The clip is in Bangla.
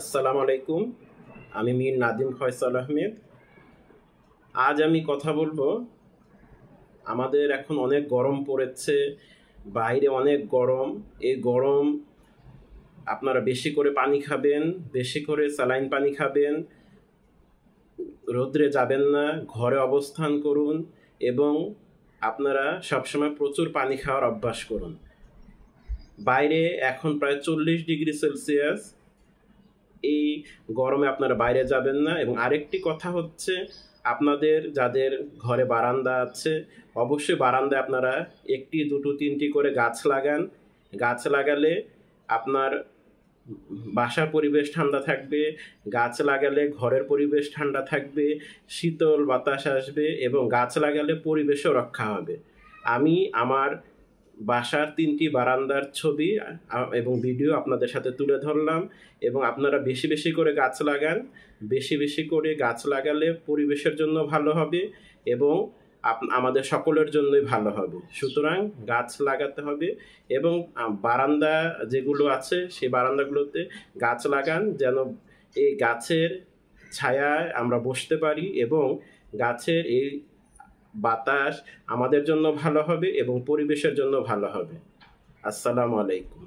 আসসালামু আলাইকুম আমি মীর নাদিম ফয়সাল আহমেদ আজ আমি কথা বলবো আমাদের এখন অনেক গরম পড়েছে বাইরে অনেক গরম এই গরম আপনারা বেশি করে পানি খাবেন বেশি করে স্যালাইন পানি খাবেন রোদ্রে যাবেন না ঘরে অবস্থান করুন এবং আপনারা সবসময় প্রচুর পানি খাওয়ার অভ্যাস করুন বাইরে এখন প্রায় চল্লিশ ডিগ্রি সেলসিয়াস এই গরমে আপনারা বাইরে যাবেন না এবং আরেকটি কথা হচ্ছে আপনাদের যাদের ঘরে বারান্দা আছে অবশ্যই বারান্দায় আপনারা একটি দুটো তিনটি করে গাছ লাগান গাছ লাগালে আপনার বাসার পরিবেশ ঠান্ডা থাকবে গাছ লাগালে ঘরের পরিবেশ ঠান্ডা থাকবে শীতল বাতাস আসবে এবং গাছ লাগালে পরিবেশও রক্ষা হবে আমি আমার বাসার তিনটি বারান্দার ছবি এবং ভিডিও আপনাদের সাথে তুলে ধরলাম এবং আপনারা বেশি বেশি করে গাছ লাগান বেশি বেশি করে গাছ লাগালে পরিবেশের জন্য ভালো হবে এবং আমাদের সকলের জন্যই ভালো হবে সুতরাং গাছ লাগাতে হবে এবং বারান্দা যেগুলো আছে সেই বারান্দাগুলোতে গাছ লাগান যেন এই গাছের ছায়ায় আমরা বসতে পারি এবং গাছের এই বাতাস আমাদের জন্য ভালো হবে এবং পরিবেশের জন্য ভালো হবে আসসালামু আলাইকুম